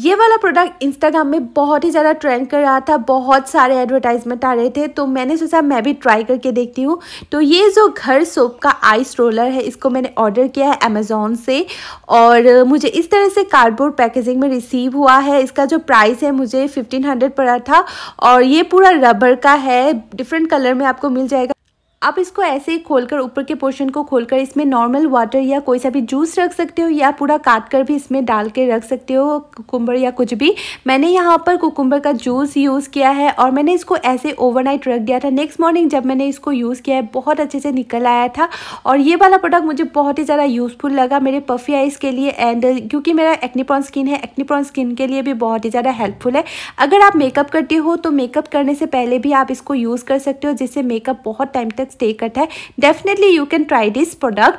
ये वाला product Instagram में बहुत ही ज़्यादा ट्रेंड कर रहा था बहुत सारे एडवर्टाइजमेंट आ रहे थे तो मैंने सोचा मैं भी ट्राई करके देखती हूँ तो ये जो घर सोप का आइस रोलर है इसको मैंने ऑर्डर किया है अमेज़ोन से और मुझे इस तरह से कार्डबोर्ड पैकेजिंग में रिसीव हुआ है इसका जो प्राइस है मुझे फिफ्टीन हंड्रेड पड़ा था और ये पूरा रबर का है डिफरेंट कलर में आपको मिल जाएगा आप इसको ऐसे ही खोलकर ऊपर के पोर्शन को खोलकर इसमें नॉर्मल वाटर या कोई सा भी जूस रख सकते हो या पूरा काट कर भी इसमें डाल के रख सकते हो कुकुम्बर या कुछ भी मैंने यहाँ पर कुकुम्बर का जूस यूज़ किया है और मैंने इसको ऐसे ओवरनाइट रख दिया था नेक्स्ट मॉर्निंग जब मैंने इसको यूज़ किया है बहुत अच्छे से निकल आया था और ये वाला प्रोडक्ट मुझे बहुत ही ज़्यादा यूज़फुल लगा मेरे पफी आइज़ के लिए एंड क्योंकि मेरा एक्नीप्रॉन स्किन है एक्नीप्रॉन स्किन के लिए भी बहुत ही ज़्यादा हेल्पफुल है अगर आप मेकअप करती हो तो मेकअप करने से पहले भी आप इसको यूज़ कर सकते हो जिससे मेकअप बहुत टाइम तक that's taken it. Definitely you can try this product